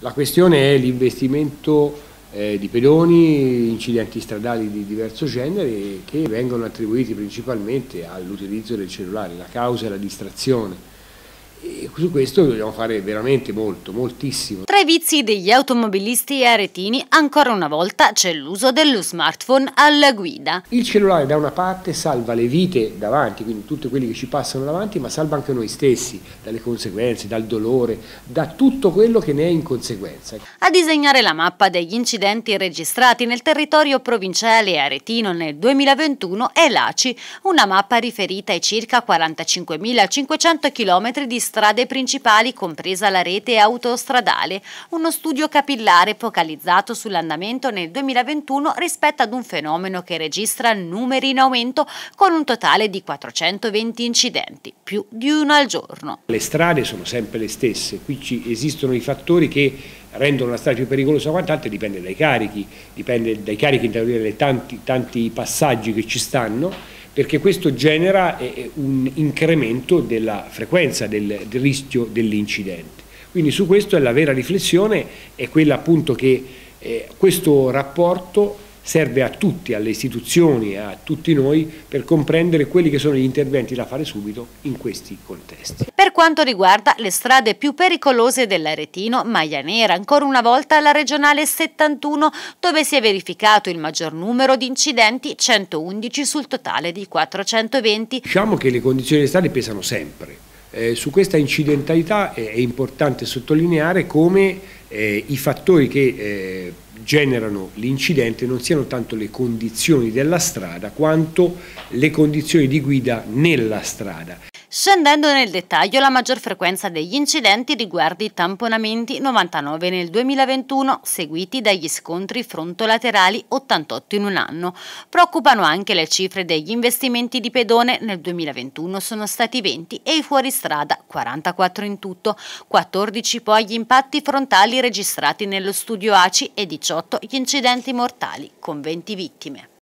La questione è l'investimento eh, di pedoni, incidenti stradali di diverso genere che vengono attribuiti principalmente all'utilizzo del cellulare, la causa è la distrazione e su questo dobbiamo fare veramente molto, moltissimo. Tra i vizi degli automobilisti aretini, ancora una volta c'è l'uso dello smartphone alla guida. Il cellulare da una parte salva le vite davanti, quindi tutti quelli che ci passano davanti, ma salva anche noi stessi dalle conseguenze, dal dolore, da tutto quello che ne è in conseguenza. A disegnare la mappa degli incidenti registrati nel territorio provinciale aretino nel 2021 è l'ACI, una mappa riferita ai circa 45.500 km di strade principali, compresa la rete autostradale, uno studio capillare focalizzato sull'andamento nel 2021 rispetto ad un fenomeno che registra numeri in aumento con un totale di 420 incidenti, più di uno al giorno. Le strade sono sempre le stesse, qui ci esistono i fattori che rendono la strada più pericolosa quant'altro dipende dai carichi, dipende dai carichi, dai tanti, tanti passaggi che ci stanno perché questo genera eh, eh, un incremento della frequenza del, del rischio dell'incidente. Quindi su questo è la vera riflessione, è quella appunto che eh, questo rapporto serve a tutti, alle istituzioni, a tutti noi per comprendere quelli che sono gli interventi da fare subito in questi contesti. Per quanto riguarda le strade più pericolose dell'Aretino, Maglia Nera, ancora una volta la regionale 71 dove si è verificato il maggior numero di incidenti, 111 sul totale di 420. Diciamo che le condizioni stradali pesano sempre. Eh, su questa incidentalità è importante sottolineare come eh, i fattori che eh, generano l'incidente non siano tanto le condizioni della strada quanto le condizioni di guida nella strada. Scendendo nel dettaglio, la maggior frequenza degli incidenti riguarda i tamponamenti 99 nel 2021, seguiti dagli scontri frontolaterali 88 in un anno. Preoccupano anche le cifre degli investimenti di pedone, nel 2021 sono stati 20 e i fuoristrada 44 in tutto, 14 poi gli impatti frontali registrati nello studio ACI e 18 gli incidenti mortali, con 20 vittime.